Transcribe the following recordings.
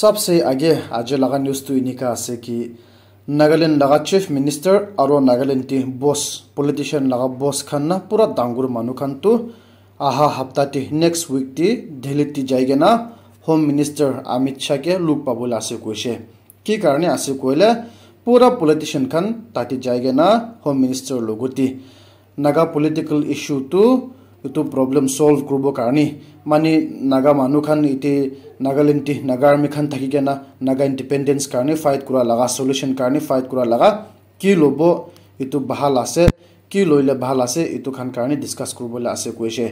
সবসে আগে আজ লগা নিউজ তো এনেকা আছে কি নাগালেণ্ড লগা চিফ মিনিষ্টাৰ আৰু নাগালেণ্ডটি বছ পলিটিচিয়ান লগা বছ খান না পুৰা ডাঙৰ মানুহ খানটো অহা সপ্তাহটি নেক্সট উইকটি দিল্লীটি যায়গে না হোম মিনিষ্টাৰ অমিত শ্বাহকে লগ পাবলৈ আছে কৈছে কি কাৰণে আছে কৈলে পুৰা পলিটিচিয়ান খান তাতে যায়গে না হোম মিনিষ্টাৰৰ লগতে নাগা পলিটিকেল ইছ্যুটো এইটো প্ৰব্লেম চল্ভ কৰিবৰ কাৰণে মানে নাগা মানুহখন ইতি নাগালেণ্ড নাগা আৰ্মিখন থাকি কেনে নাগা ইণ্ডিপেণ্ডেঞ্চ কাৰণে ফাইট কৰা লগা চলিউশ্যন কাৰণে ফাইট কৰা লগা কি ল'ব এইটো ভাল আছে কি লৈলে ভাল আছে এইটো খান কাৰণে ডিছকাছ কৰিবলৈ আছে কৈছে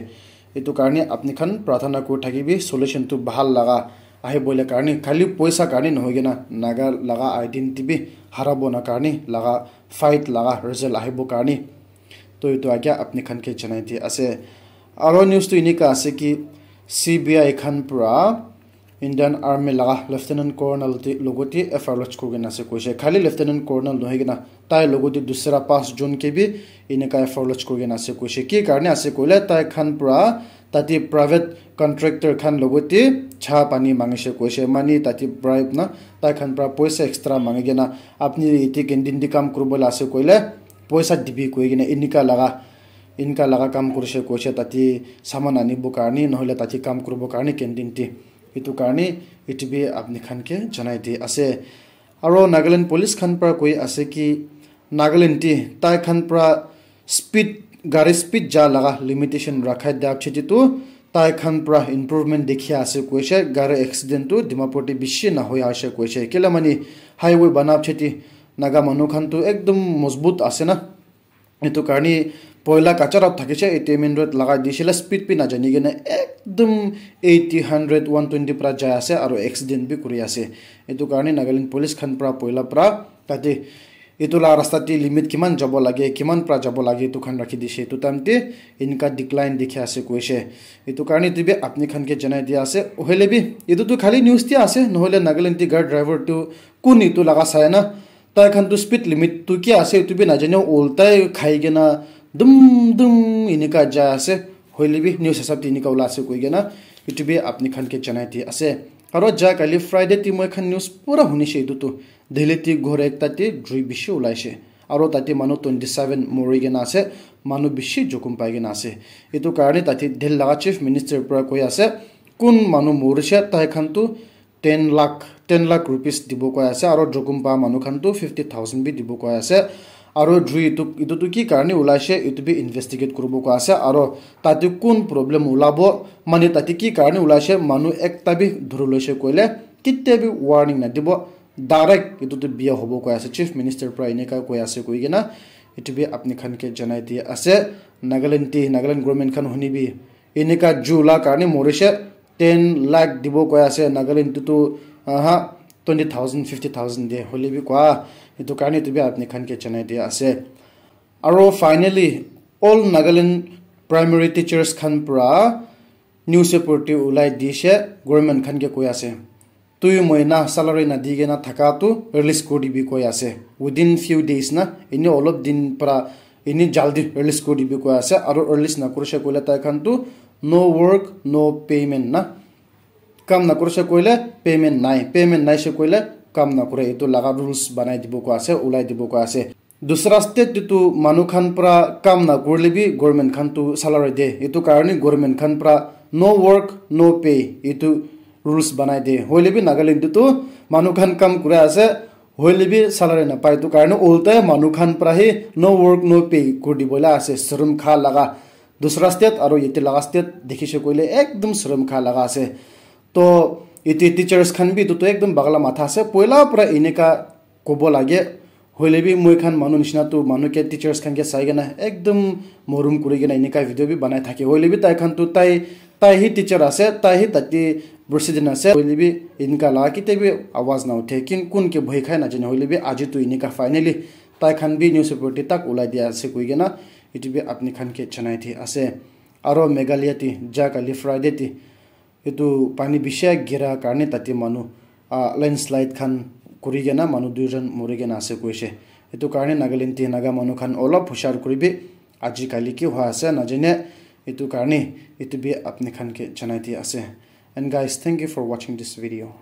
এইটো কাৰণে আপুনিখন প্ৰাৰ্থনা কৰি থাকিবি চলিউশ্যনটো ভাল লগা আহিবলৈ কাৰণে খালী পইচা কাৰণে নহয় কেনে নাগা লগা আইডেণ্টিটি হাৰাব ন কাৰণে লগা ফাইট লগা ৰিজাল্ট আহিব কাৰণে তো এইটো আগে আপুনিখনকে জনাই দি আছে আৰু নিউজটো এনেকুৱা আছে কি চি বি আই খান পৰা ইণ্ডিয়ান আৰ্মি লগা লেফটেনেণ্ট কৰ্ণেলতে লগতে এফ আৰ লচ কৰি আছে কৈছে খালি লেফটেনেণ্ট কৰ্ণেল নহয় কিনা তাইৰ লগতে দুচৰা পাঁচজনকে বি এনেকুৱা এফ আৰ লচ কৰি আছে কৈছে কি কাৰণে আছে কৈলে তাই খান পৰা তাতে প্ৰাইভেট কণ্ট্ৰেক্টৰ খান লগতে চাহ পানী মাগিছে কৈছে মানে তাতে প্ৰায় না খান পৰা পইচা এক্সট্ৰা মাগি কিনা আপুনি এতিয়া কেণ্টিন কাম কৰিবলৈ আছে কৈলে পইচা দিবি কৈ কিনে এনেকুৱা লগা ইনকা লগা কাম কৰিছে কৈছে তাতে সামান আনিবৰ কাৰণে নহলে তাতে কাম কৰব কাৰণে কেন্টিনটি সেইটো কাৰণে ইটিভি আপনি খানকে জনাই দি আছে আৰু নাগালেণ্ড পুলিচ খান পৰা কৈ আছে কি নাগালেণ্ডটি তাই খান পৰা স্পীড গাড়ি স্পীড যা লাগা লিমিটেশন ৰাখাই দেওয়া যেটি তাই খান পৰা ইম্প্ৰুভমেণ্ট দেখি আছে কৈছে গাড়ি এক্সিডেণ্টটো ডিমাপুৰটি বেছি নহয় আছে কৈছে কেলে মানে হাইৱে হাইওয়ে বানাবছে নাগা মানুষ খান একদম মজবুত আছে না সেইটো কারণে পয়লা কাচাৰত থাকিছে এইটি এম এন্ড্ৰয়েড লগাই দিছিলে স্পীড পি না জানি কিনে একদম এইটি হাণ্ড্ৰেড ওৱান টুৱেণ্টি পৰা যায় আছে আৰু এক্সিডেণ্ট বি কৰি আছে এইটো কাৰণে নাগালেণ্ড পুলিচখন পৰা পৰ পয়লা পৰ তাতে এইটো লা ৰাস্তাটি লিমিট কিমান যাব লাগে কিমান পৰা যাব লাগে এই খান রাখি দিছে এইটো টাইমটি ইনকা ডিক্লাইন দেখি আছে কৈছে এই কারণে দিবে আপনি খানকে জানাই দিয়া আছে ওহেলে বি এই খালি নিউজটি আছে নহলে নাগালেণ্ডটি গাড় ড্ৰাইভাৰটো কোন এই লগা চাই না তাই খান স্পিড লিমিট কি আছে এইটো বি নাজানে ওলটাই খাই কিনা দুম দুম এনেকা যা আছে হৈলিবি নিউজ হিচাপে এনেকুৱা ওলাইছে কৈ কেনে ইউটিউবে আপুনি খানকে জনাই দি আছে আৰু যা কালি ফ্ৰাইডেটি মই এখন নিউজ পূৰা শুনিছোঁ এইটোতো দিল্লীতে ঘৰে তাতে জুই বেছি ওলাইছে আৰু তাতে মানুহ টুৱেণ্টি ছেভেন মৰি কেনে আছে মানুহ বেছি জোকোম পাই কেনে আছে এইটো কাৰণে তাতে দিল লগা চিফ মিনিষ্টাৰৰ পৰা কৈ আছে কোন মানুহ মৰিছে তাইখনতো ten lakh ten lakh rupees দিব কৈ আছে আৰু জোকোম পোৱা মানুহখনতো ফিফটি থাউজেণ্ড বি দিব কৈ আছে আৰু জুই ইটো ইটোতো কি কাৰণে ওলাইছে ইটো বি ইনভেষ্টিগেট কৰিব কোৱা আছে আৰু তাতে কোন প্ৰব্লেম ওলাব মানে তাতে কি কাৰণে ওলাইছে মানুহ একটা বি ধৰি লৈছে কৈলে কেতিয়াবি ৱাৰ্ণিং নাদিব ডাইৰেক্ট ইটোতো বিয়া হ'ব কৈ আছে চিফ মিনিষ্টাৰৰ পৰা এনেকুৱা কৈ আছে কৈ কিনে এইটো বি আপুনি খানকে জনাই দিয়ে আছে নাগালেণ্ড টি নাগালেণ্ড গভৰ্ণমেণ্টখন শুনিবি এনেকুৱা জু ওলোৱাৰ কাৰণে মৰিছে টেন লাখ দিব কৈ আছে নাগালেণ্ডটোতো হা টুৱেণ্টি থাউজেণ্ড ফিফটি থাউজেণ্ড দিয়ে হ'লে বি কোৱা সেইটো কাৰণে তুমি আপনিখনকে চেনাই আছে আৰু ফাইনেলি অল নাগালেণ্ড প্ৰাইমেৰী খান পৰা নিউজ পেপাৰটি ওলাই দিছে গভৰ্ণমেণ্টখনকে কৈ আছে তুই মই না না দিগে না থকাটো ৰিলিজ কৰি দিবি কৈ আছে উইডিন ফিউ ডেইজ না এনে অলপ দিন পৰা এনেই জল্দি ৰিলিজ কৰি দিবি কৈ আছে আৰু ৰিলিজ নকৰিছে কৈ তাইখনটো ন' ৱৰ্ক ন' পে'মেণ্ট না কাম নকৰো সে কৰিলে পেমেণ্ট নাই পেমেণ্ট নাই সে কৰিলে কাম নকৰে এইটো লগা ৰুলছ বনাই দিব কোৱা আছে ওলাই দিব কোৱা আছে দোসৰা ষ্টেটটো মানুহ খান পৰা কাম নকৰিলেবি গভৰ্ণমেণ্ট খানটো চালাৰে দিয়ে এইটো কাৰণে গভৰ্ণমেণ্ট খান পৰা নো ৱৰ্ক ন' পে এইটো ৰুলছ বনাই দিয়ে হ'লেবি নাগালেণ্ডটোতো মানুহ খান কাম কৰা আছে হ'লেবি চালাৰে নাপায় এইটো কাৰণে ওলটাই মানুহ খান পৰাহে নো ৱৰ্ক ন' পে কৰি দিবলৈ আছে চৰম খা লগা দোসৰা ষ্টেট আৰু ইয়াতে লগা ষ্টেট দেখিছে কৰিলে একদম চৰম খা লগা আছে তো এতিয়া টিচাৰ্ছখন বি তো একদম বাগলা মাথা আছে পইলাৰ পৰা এনেকা ক'ব লাগে হ'লে বি মই এখন মানুহ নিচিনাটো মানুহকে টিচাৰ্ছখনকে চাই কিনে একদম মৰুম কৰি কিনে এনেকা ভিডিঅ' বি বনাই থাকে হ'লে বি তাইখনতো তাই তাই সি টিচাৰ আছে তাই সি তাতে প্ৰচিডেণ্ট আছে হ'লে বি এনেকুৱা লাগে কেতিয়াবি আৱাজ নাউঠে কিন্তু কোনকে ভয় খাই নাজানে হ'লে বি আজিতো এনেকুৱা ফাইনেলি তাইখন বি নিউজ পেপাৰটি তাক ওলাই দিয়া আছে কৈ কিনে এইটো বি আপুনি খানকে জনাই থি আছে আৰু মেঘালয়টি যা কালি ফ্ৰাইডেটি এইটো পানী বিচাৰ ঘেৰা কাৰণে তাতে মানুহ লেণ্ডশ্লাইডখন কৰি কেনে মানুহ দুজন মৰি কেনে আছে কৈছে সেইটো কাৰণে নাগালেণ্ড তিহ নাগা মানুহখন অলপ হুচাৰ কৰিবি আজিকালি কি হোৱা আছে নাজানে এইটো কাৰণে এইটো বি আপুনিখনকে জনাই দি আছে and guys thank you for ৱাচিং দিছ ভিডিঅ'